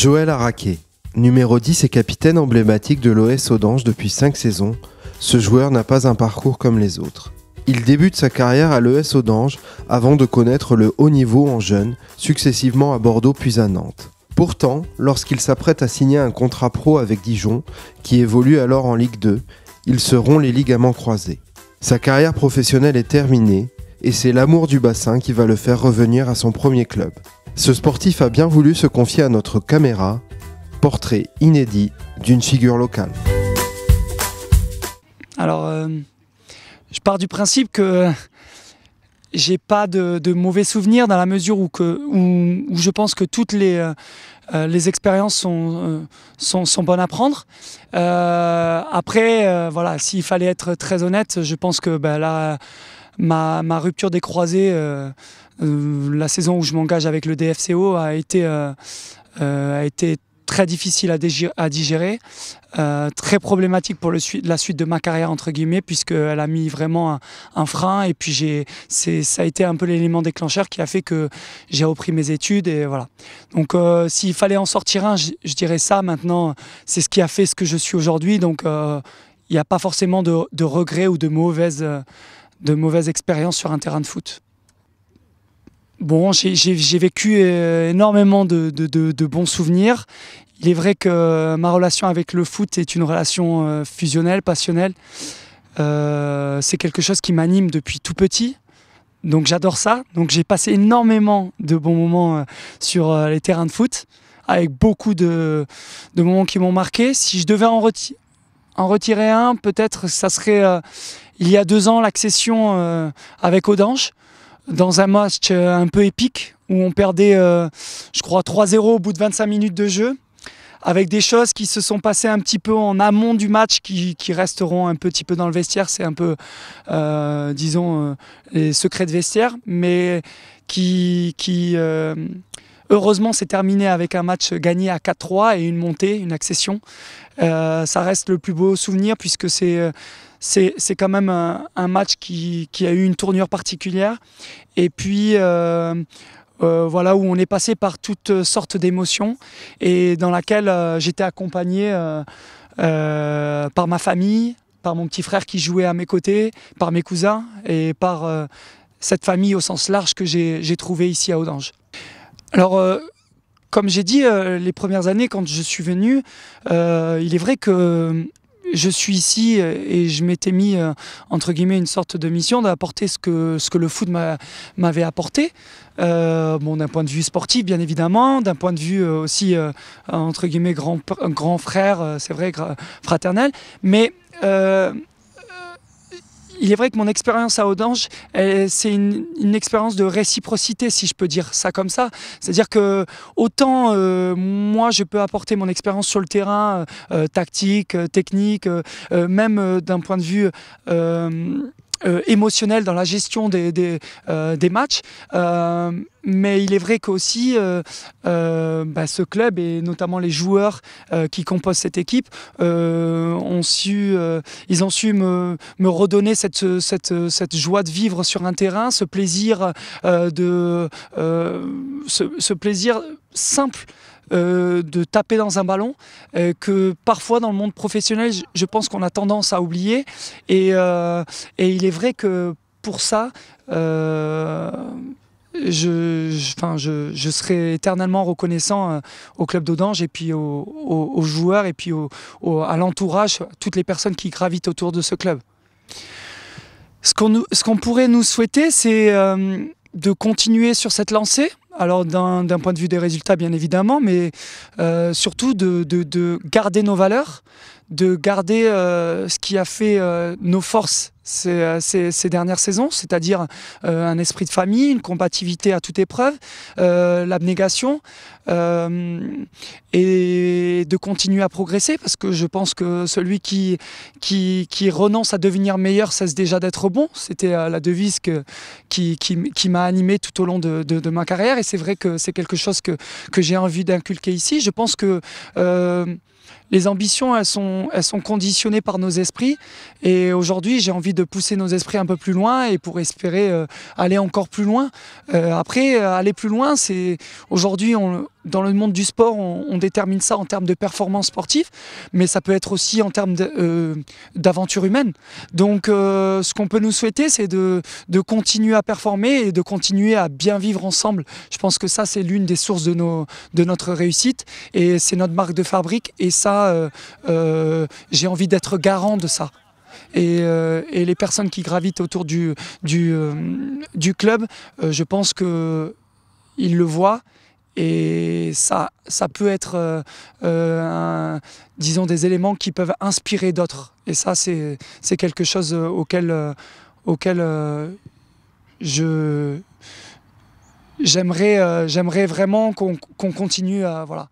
Joël Araquet, numéro 10 et capitaine emblématique de l'OS Audange depuis 5 saisons, ce joueur n'a pas un parcours comme les autres. Il débute sa carrière à l'ES Audange avant de connaître le haut niveau en jeune, successivement à Bordeaux puis à Nantes. Pourtant, lorsqu'il s'apprête à signer un contrat pro avec Dijon, qui évolue alors en Ligue 2, il se rompt les ligaments croisés. Sa carrière professionnelle est terminée et c'est l'amour du bassin qui va le faire revenir à son premier club. Ce sportif a bien voulu se confier à notre caméra, portrait inédit d'une figure locale. Alors, euh, je pars du principe que j'ai pas de, mauvais souvenirs dans la mesure où, je pense que toutes les, euh, euh, expériences sont, bonnes à prendre. après, voilà, s'il fallait être très honnête, je pense que ben là, ma, ma, rupture des croisés euh, la saison où je m'engage avec le DFCO a été, euh, euh, a été très difficile à, digérer, très problématique pour la suite de ma carrière entre guillemets, puisqu'elle a mis vraiment un, frein. Et puis j'ai, ça a été un peu l'élément déclencheur qui a fait que j'ai repris mes études et voilà. Donc s'il fallait en sortir un, je, dirais ça. Maintenant, c'est ce qui a fait ce que je suis aujourd'hui. Donc il n'y a pas forcément de, de regrets ou de mauvaises, de mauvaises expériences sur un terrain de foot. Bon, j'ai vécu euh, énormément de, bons souvenirs. Il est vrai que ma relation avec le foot est une relation euh, fusionnelle, passionnelle. Euh, c'est quelque chose qui m'anime depuis tout petit. Donc j'adore ça. Donc j'ai passé énormément de bons moments sur les terrains de foot, avec beaucoup de, moments qui m'ont marqué. Si je devais en, retirer un, peut-être ça serait il y a deux ans l'accession avec Audange dans un match euh, un peu épique où on perdait, euh, je crois, 3-0 au bout de 25 minutes de jeu, avec des choses qui se sont passées un petit peu en amont du match, qui, resteront un petit peu dans le vestiaire. C'est un peu, euh, disons, les secrets de vestiaire, mais qui... qui Heureusement, c'est terminé avec un match gagné à 4-3 et une montée, une accession. Euh, ça reste le plus beau souvenir puisque c'est euh, c'est quand même un, match qui, a eu une tournure particulière. Et puis, euh, voilà, où on est passé par toutes sortes d'émotions et dans laquelle j'étais accompagné par ma famille, par mon petit frère qui jouait à mes côtés, par mes cousins et par cette famille au sens large que j'ai trouvée ici à Audange. Alors, euh, comme j'ai dit, euh, les premières années, quand je suis venu, euh, il est vrai que je suis ici et je m'étais mis, entre guillemets, une sorte de mission d'apporter ce que, ce que le foot m'avait apporté. bon, d'un point de vue sportif, bien évidemment, d'un point de vue aussi, entre guillemets, grand, grand frère, c'est vrai, fraternel. Mais il est vrai que mon expérience à Audange, c'est une, expérience de réciprocité, si je peux dire ça comme ça. C'est-à-dire que autant euh, moi, je peux apporter mon expérience sur le terrain, euh, euh, tactique, technique, même d'un point de vue euh, émotionnel dans la gestion des, des, euh, matchs. Euh, mais il est vrai qu'aussi, bah, ce club et notamment les joueurs qui composent cette équipe ont su, ils ont su me, me redonner cette, cette, cette, joie de vivre sur un terrain, ce plaisir de, ce, ce plaisir simple euh, de taper dans un ballon euh, que parfois dans le monde professionnel, je pense qu'on a tendance à oublier. Et, euh, et, il est vrai que pour ça, je, je, je, serai éternellement reconnaissant au club d'Audange et puis aux, joueurs et puis à l'entourage, toutes les personnes qui gravitent autour de ce club. Ce qu'on qu'on pourrait nous souhaiter, c'est de continuer sur cette lancée, alors d'un point de vue des résultats bien évidemment, mais euh, surtout de, garder nos valeurs, de garder euh, ce qui a fait euh, nos forces euh, ces, ces, dernières saisons, c'est-à-dire un esprit de famille, une combativité à toute épreuve, l'abnégation, et de continuer à progresser, parce que je pense que celui qui, qui, qui renonce à devenir meilleur cesse déjà d'être bon. C'était la devise que, qui, qui, m'a animé tout au long de, de, de ma carrière, et c'est vrai que c'est quelque chose que, que j'ai envie d'inculquer ici. Je pense que les ambitions, elles sont, elles sont conditionnées par nos esprits. Et aujourd'hui, j'ai envie de pousser nos esprits un peu plus loin et pour espérer euh, aller encore plus loin. Euh, après, euh, aller plus loin, c'est aujourd'hui, dans le monde du sport, on, détermine ça en termes de performance sportive, mais ça peut être aussi en termes d'aventure humaine. Donc, ce qu'on peut nous souhaiter, c'est de, de continuer à performer et de continuer à bien vivre ensemble. Je pense que ça, c'est l'une des sources de, nos, de notre réussite et c'est notre marque de fabrique. Et ça, euh, euh, j'ai envie d'être garant de ça. Euh, et, les personnes qui gravitent autour du, du, club, je pense qu'ils le voient. Et ça, ça peut être, disons, des éléments qui peuvent inspirer d'autres. Et ça, c'est quelque chose auquel, auquel je j'aimerais vraiment qu'on continue à... Voilà.